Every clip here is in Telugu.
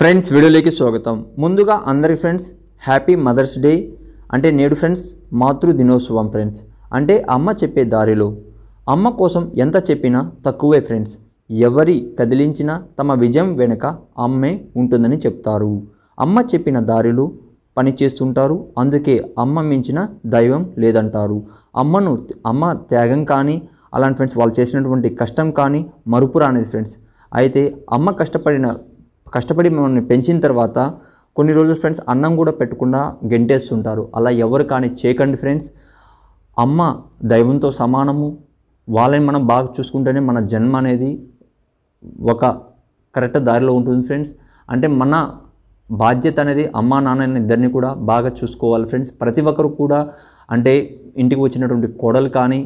ఫ్రెండ్స్ వీడియోలోకి స్వాగతం ముందుగా అందరి ఫ్రెండ్స్ హ్యాపీ మదర్స్ డే అంటే నేడు ఫ్రెండ్స్ మాతృ దినోత్సవం ఫ్రెండ్స్ అంటే అమ్మ చెప్పే దారిలో అమ్మ కోసం ఎంత చెప్పినా తక్కువే ఫ్రెండ్స్ ఎవరి కదిలించినా తమ విజయం వెనుక అమ్మే ఉంటుందని చెప్తారు అమ్మ చెప్పిన దారిలో పని చేస్తుంటారు అందుకే అమ్మ మించిన దైవం లేదంటారు అమ్మను అమ్మ త్యాగం కానీ అలాంటి ఫ్రెండ్స్ వాళ్ళు చేసినటువంటి కష్టం కానీ మరుపురానిది ఫ్రెండ్స్ అయితే అమ్మ కష్టపడిన కష్టపడి మనల్ని పెంచిన తర్వాత కొన్ని రోజులు ఫ్రెండ్స్ అన్నం కూడా పెట్టకుండా గెంటేస్తుంటారు అలా ఎవరు కానీ చేయకండి ఫ్రెండ్స్ అమ్మ దైవంతో సమానము వాళ్ళని మనం బాగా చూసుకుంటేనే మన జన్మ అనేది ఒక కరెక్ట్ దారిలో ఉంటుంది ఫ్రెండ్స్ అంటే మన బాధ్యత అనేది అమ్మ నాన్న ఇద్దరిని కూడా బాగా చూసుకోవాలి ఫ్రెండ్స్ ప్రతి ఒక్కరు కూడా అంటే ఇంటికి వచ్చినటువంటి కోడలు కానీ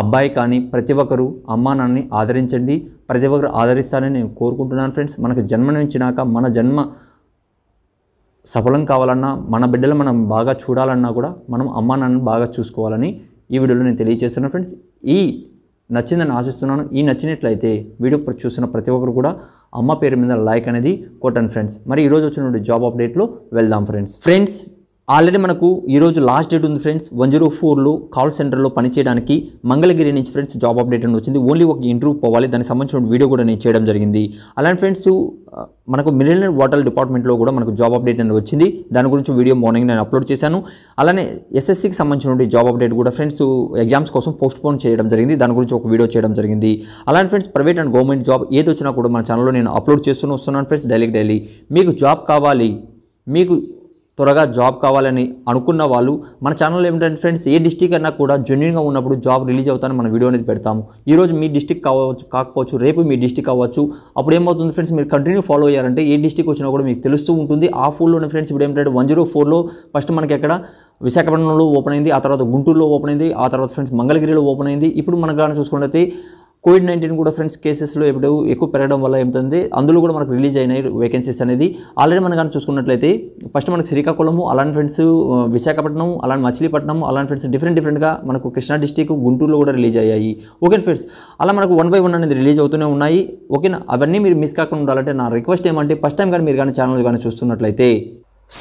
అబ్బాయి కానీ ప్రతి ఒక్కరు అమ్మా నాన్నని ఆదరించండి ప్రతి ఒక్కరు ఆదరిస్తారని నేను కోరుకుంటున్నాను ఫ్రెండ్స్ మనకు నుంచినాక మన జన్మ సఫలం కావాలన్నా మన బిడ్డలు మనం బాగా చూడాలన్నా కూడా మనం అమ్మా నాన్నని బాగా చూసుకోవాలని ఈ వీడియోలో నేను తెలియజేస్తున్నాను ఫ్రెండ్స్ ఈ నచ్చిందని ఆశిస్తున్నాను ఈ నచ్చినట్లయితే వీడియో చూస్తున్న ప్రతి ఒక్కరు కూడా అమ్మ పేరు మీద లైక్ అనేది కొట్టండి ఫ్రెండ్స్ మరి ఈరోజు వచ్చిన జాబ్ అప్డేట్లో వెళ్దాం ఫ్రెండ్స్ ఫ్రెండ్స్ ఆల్రెడీ మనకు ఈరోజు లాస్ట్ డేట్ ఉంది ఫ్రెండ్స్ వన్ జీరో ఫోర్లో కాల్ సెంటర్లో పనిచేయడానికి మంగళగిరి నుంచి ఫ్రెండ్స్ జాబ్ అప్డేట్ అని వచ్చింది ఓన్లీ ఒక ఇంటర్వ్యూ పోవాలి దానికి సంబంధించిన వీడియో కూడా నేను చేయడం జరిగింది అలాంటి ఫ్రెండ్స్ మనకు మినరల్ వాటర్ డిపార్ట్మెంట్లో కూడా మనకు జాబ్ అప్డేట్ అనేది వచ్చింది దాని గురించి వీడియో మార్నింగ్ నేను అప్లోడ్ చేశాను అలానే ఎస్ఎస్సికి సంబంధించిన జాబ్ అప్డేట్ కూడా ఫ్రెండ్స్ ఎగ్జామ్స్ కోసం పోస్ట్ పోన్ చేయడం జరిగింది దాని గురించి ఒక వీడియో చేయడం జరిగింది అలానే friends private and government job ఏది వచ్చినా కూడా మన ఛానల్లో నేను అప్లోడ్ చేస్తూనే వస్తున్నాను ఫ్రెండ్స్ డైలీ డైలీ మీకు జాబ్ కావాలి మీకు త్వరగా జాబ్ కావాలని అనుకున్న వాళ్ళు మన ఛానల్ ఏమిటంటే ఫ్రెండ్స్ ఏ డిస్టిక్ అయినా కూడా జెన్యున్గా ఉన్నప్పుడు జాబ్ రిలీజ్ అవుతాను మన వీడియో అనేది పెడతాము ఈరోజు మీ డిస్టిక్ కావచ్చు కాకపోవచ్చు రేపు మీ డిస్టిక్ అవ్వచ్చు అప్పుడు ఏమవుతుంది ఫ్రెండ్స్ మీరు కంటిన్యూ ఫాలో అయ్యారంటే ఏ డిస్టిక్ వచ్చినా కూడా మీకు తెలుస్తూ ఉంటుంది ఆ ఫోన్లోనే ఫ్రెండ్స్ ఇప్పుడు ఏమిటంటే వన్ జీరో ఫోర్లో ఫస్ట్ మనకి ఎక్కడ విశాఖపట్నంలో ఓపెన్ అయింది ఆ తర్వాత గుంటూరులో ఓపెన్ అయింది ఆ తర్వాత ఫ్రెండ్స్ మంగళగిరిలో ఓపెన్ అయింది ఇప్పుడు మనకు కానీ చూసుకుంటే కోవిడ్ నైన్టీన్ కూడా ఫ్రెండ్స్ కేసెస్లో ఎప్పుడు ఎక్కువ పెరగడం వల్ల ఏమిటంది అందులో కూడా మనకు రిలీజ్ అయినాయి వేకెన్సీస్ అనేది ఆల్రెడీ మనం కానీ చూసుకున్నట్లయితే ఫస్ట్ మనకు శ్రీకాకుళము అలాంటి ఫ్రెండ్స్ విశాఖపట్నం అలాంటి మచిలీపట్నం అలాంటి ఫ్రెండ్స్ డిఫరెంట్ డిఫరెంట్గా మనకు కృష్ణా డిస్టిక్ గుంటూరులో కూడా రిలీజ్ అయ్యాయి ఓకే ఫ్రెండ్స్ అలా మనకు వన్ బై వన్ అనేది రిలీజ్ అవుతూనే ఉన్నాయి ఓకేనా అవన్నీ మీరు మిస్ కాకుండా ఉండాలంటే నా రిక్వెస్ట్ ఏమంటే ఫస్ట్ టైం కానీ మీరు కానీ ఛానల్ కానీ చూస్తున్నట్లయితే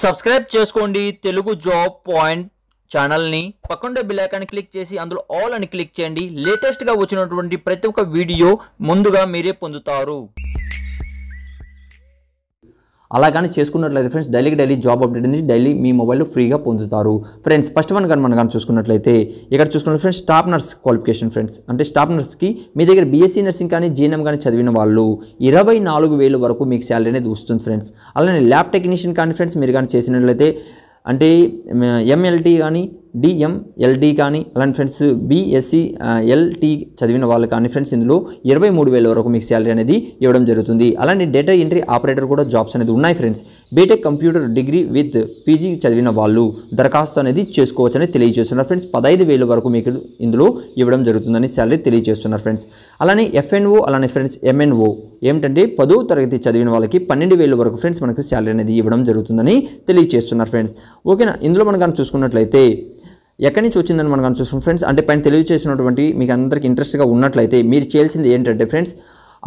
సబ్స్క్రైబ్ చేసుకోండి తెలుగు జాబ్ పాయింట్ ఛానల్ని పక్కన బెల్ ఐకాన్ క్లిక్ చేసి అందులో ఆల్ అని క్లిక్ చేయండి లేటెస్ట్గా వచ్చినటువంటి ప్రతి ఒక్క వీడియో ముందుగా మీరే పొందుతారు అలా కానీ చేసుకున్నట్లయితే ఫ్రెండ్స్ డైలీకి డైలీ జాబ్ అప్డేట్ అనేది డైలీ మీ మొబైల్లో ఫ్రీగా పొందుతారు ఫ్రెండ్స్ ఫస్ట్ వన్ కానీ మనం కానీ చూసుకున్నట్లయితే ఇక్కడ చూసుకున్న friends staff nurse qualification friends అంటే స్టాప్ నర్స్కి మీ దగ్గర బీఎస్సీ నర్సింగ్ కానీ జీఎన్ఎం కానీ చదివిన వాళ్ళు ఇరవై నాలుగు వరకు మీకు శాలరీ అనేది వస్తుంది ఫ్రెండ్స్ అలానే ల్యాబ్ టెక్నీషియన్ కానీ ఫ్రెండ్స్ మీరు కానీ చేసినట్లయితే అంటే ఎంఎల్టీ కానీ డిఎంఎల్డి కానీ అలాంటి ఫ్రెండ్స్ బీఎస్సీ ఎల్టీ చదివిన వాళ్ళు కానీ ఫ్రెండ్స్ ఇందులో ఇరవై మూడు వేల వరకు మీకు శాలరీ అనేది ఇవ్వడం జరుగుతుంది అలాంటి డేటా ఎంట్రీ ఆపరేటర్ కూడా జాబ్స్ అనేది ఉన్నాయి friends BTech computer degree with PG చదివిన వాళ్ళు దరఖాస్తు అనేది చేసుకోవచ్చని తెలియజేస్తున్నారు ఫ్రెండ్స్ పదహైదు వేల వరకు మీకు ఇందులో ఇవ్వడం జరుగుతుందని శాలరీ తెలియజేస్తున్నారు ఫ్రెండ్స్ అలానే ఎఫ్ఎన్ఓ అలానే ఫ్రెండ్స్ ఎంఎన్ఓ ఏమిటంటే పదో తరగతి చదివిన వాళ్ళకి పన్నెండు వేల వరకు ఫ్రెండ్స్ మనకు శాలరీ అనేది ఇవ్వడం జరుగుతుందని తెలియజేస్తున్నారు ఫ్రెండ్స్ ఓకేనా ఇందులో మనం కానీ చూసుకున్నట్లయితే ఎక్కడి నుంచి వచ్చిందని మనం చూస్తాం ఫ్రెండ్స్ అంటే పైన తెలియజేసినటువంటి మీకు అందరికీ ఇంట్రెస్ట్గా ఉన్నట్లయితే మీరు చేయాల్సింది ఏంటంటే ఫ్రెండ్స్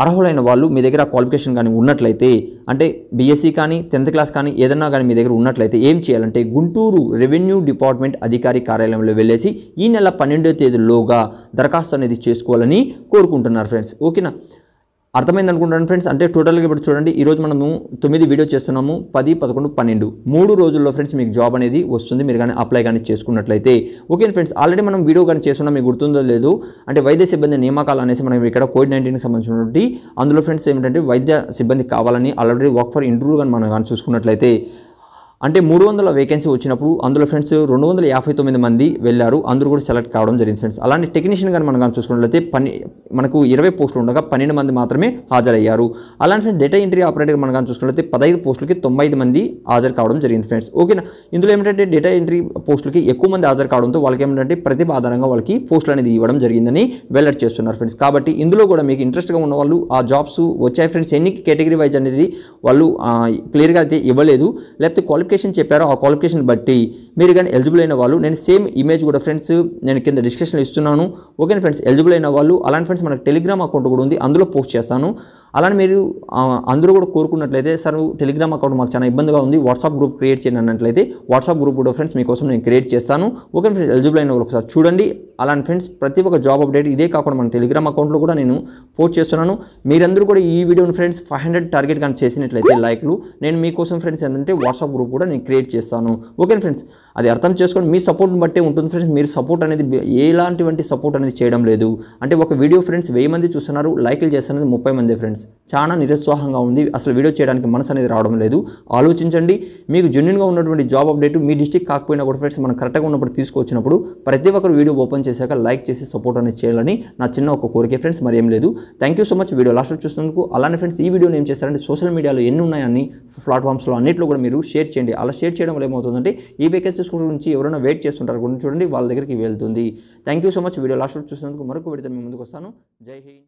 అర్హులైన వాళ్ళు మీ దగ్గర క్వాలిఫికేషన్ కానీ ఉన్నట్లయితే అంటే బీఎస్సీ కానీ టెన్త్ క్లాస్ కానీ ఏదన్నా కానీ మీ దగ్గర ఉన్నట్లయితే ఏం చేయాలంటే గుంటూరు రెవెన్యూ డిపార్ట్మెంట్ అధికారి కార్యాలయంలో వెళ్ళేసి ఈ నెల పన్నెండో తేదీలోగా దరఖాస్తు అనేది చేసుకోవాలని కోరుకుంటున్నారు ఫ్రెండ్స్ ఓకేనా అర్థమైంది అనుకుంటాను ఫ్రెండ్స్ అంటే టోటల్గా ఇప్పుడు చూడండి ఈరోజు మనము తొమ్మిది వీడియో చేస్తున్నాము పది పదకొండు పన్నెండు మూడు రోజుల్లో ఫ్రెండ్స్ మీకు జాబ్ అనేది వస్తుంది మీరు కానీ అప్లై కానీ చేసుకున్నట్లయితే ఓకే ఫ్రెండ్స్ ఆల్రెడీ మనం వీడియో కానీ చేస్తున్నాం మీకు గుర్తుందో లేదు అంటే వైద్య సిబ్బంది నియామకాలు అనేసి మనం ఇక్కడ కోవిడ్ నైన్టీన్కి సంబంధించినటువంటి అందులో ఫ్రెండ్స్ ఏమిటంటే వైద్య సిబ్బంది కావాలని ఆల్రెడీ వర్క్ ఫర్ ఇంటర్వ్యూ కానీ మనం కానీ చూసుకున్నట్లయితే అంటే మూడు వందల వేకెన్సీ వచ్చినప్పుడు అందులో ఫ్రెండ్స్ రెండు వందల యాభై తొమ్మిది మంది వెళ్ళారు అందరూ కూడా సెలెక్ట్ కావడం జరిగింది ఫ్రెండ్స్ అలాంటి టెక్నీషియన్ కానీ మనం కానీ చూసుకున్నట్లయితే పని మనకు ఇరవై పోస్టులు ఉండగా పన్నెండు మంది మాత్రమే హాజరయ్యారు అలాంటి ఫ్రెండ్స్ డేటా ఎంట్రీ ఆపరేటర్ మనం కానీ చూసుకున్నట్లయితే పదహైదు పోస్టులకి తొంభై మంది హాజరు కావడం జరిగింది ఫ్రెండ్స్ ఓకేనా ఇందులో ఏమిటంటే డేటా ఎంట్రీ పోస్టులకి ఎక్కువ మంది హాజరు కావడంతో వాళ్ళకి ఏమిటంటే ప్రతిభ ఆధారంగా వాళ్ళకి పోస్టులు అనేది ఇవ్వడం జరిగిందని వెల్లడి చేస్తున్నారు ఫ్రెండ్స్ కాబట్టి ఇందులో కూడా మీకు ఇంట్రెస్ట్గా ఉన్న వాళ్ళు ఆ జాబ్స్ వచ్చాయి ఫ్రెండ్స్ ఎన్ని కేటగిరీ వైజ్ అనేది వాళ్ళు క్లియర్గా అయితే ఇవ్వలేదు లేకపోతే క్వాలిఫికేషన్ క్వాలిఫికేషన్ చెప్పారో ఆ క్వాలిఫికేషన్ బట్టి మీరు కానీ ఎలిజిబుల్ అయిన వాళ్ళు నేను సేమ్ ఇమేజ్ కూడా ఫ్రెండ్స్ నేను కింద డిస్క్రిప్షన్లో ఇస్తున్నాను ఓకే ఫ్రెండ్స్ ఎలిజిబుల్ అయిన వాళ్ళు అలాంటి ఫ్రెండ్స్ మనకు టెలిగ్రామ్ అకౌంట్ కూడా ఉంది అందులో పోస్ట్ చేస్తాను అలానే మీరు అందరూ కూడా కోరుకున్నట్లయితే సార్ టెలిగ్రామ్ అకౌంట్ మాకు చాలా ఇబ్బందిగా ఉంది వాట్సాప్ గ్రూప్ క్రియేట్ చేయండి అన్నట్లయితే వాట్సాప్ గ్రూప్ కూడా ఫ్రెండ్స్ మీకోసం నేను క్రియేట్ చేస్తాను ఓకే ఫ్రెండ్స్ ఎలిజిబుల్ అయిన ఒకసారి చూడండి అలాంటి ఫ్రెండ్స్ ప్రతి ఒక్క జాబ్ అప్డేట్ ఇదే కాకుండా మన టెలిగ్రామ్ అకౌంట్లో కూడా నేను పోస్ట్ చేస్తున్నాను మీరందరూ కూడా ఈ వీడియోని ఫ్రెండ్స్ ఫైవ్ హండ్రెడ్ టార్గెట్ కానీ చేసినట్లయితే లైక్లు నేను మీకోసం ఫ్రెండ్స్ ఏంటంటే వాట్సాప్ గ్రూప్ కూడా నేను క్రియేట్ చేస్తాను ఓకే ఫ్రెండ్స్ అది అర్థం చేసుకోండి మీ సపోర్ట్ని బట్టే ఉంటుంది ఫ్రెండ్స్ మీరు సపోర్ట్ అనేది ఎలాంటివంటి సపోర్ట్ అనేది చేయడం లేదు అంటే ఒక వీడియో ఫ్రెండ్స్ వెయ్యి మంది చూస్తున్నారు లైక్లు చేస్తున్నది ముప్పై మంది ఫ్రెండ్స్ ఫ్రెండ్స్ చాలా నిరుత్సాహంగా ఉంది అసలు వీడియో చేయడానికి మనసు అనేది రావడం లేదు ఆలోచించండి మీకు జెన్యున్గా ఉన్నటువంటి జాబ్ అప్డేట్ మీ డిస్టిక్ కాకపోయినా కూడా ఫ్రెండ్స్ మనం కరెక్ట్గా ఉన్నప్పుడు తీసుకొచ్చినప్పుడు ప్రతి ఒక్కరు వీడియో ఓపెన్ చేశాక లైక్ చేసి సపోర్ట్ అనేది చేయాలని నా చిన్న ఒక కోరిక ఫ్రెండ్స్ మరేం లేదు thank you so much video last చూసినందుకు అలానే ఫ్రెండ్స్ ఈ వీడియోని ఏం చేస్తారంటే సోషల్ మీడియాలో ఎన్ని ఉన్నాయని ప్లాట్ఫామ్స్లో అన్నింటిలో కూడా మీరు షేర్ చేయండి అలా షేర్ చేయడం వల్ల ఏమవుతుందంటే ఈ వేకెన్సీస్ గురించి ఎవరైనా వెయిట్ చేస్తుంటారు గురించి చూడండి వాళ్ళ దగ్గరికి వెళ్తుంది thank you so much video last చూసినందుకు మరొక విడితే మేము ముందుకు వస్తాను జై హింద్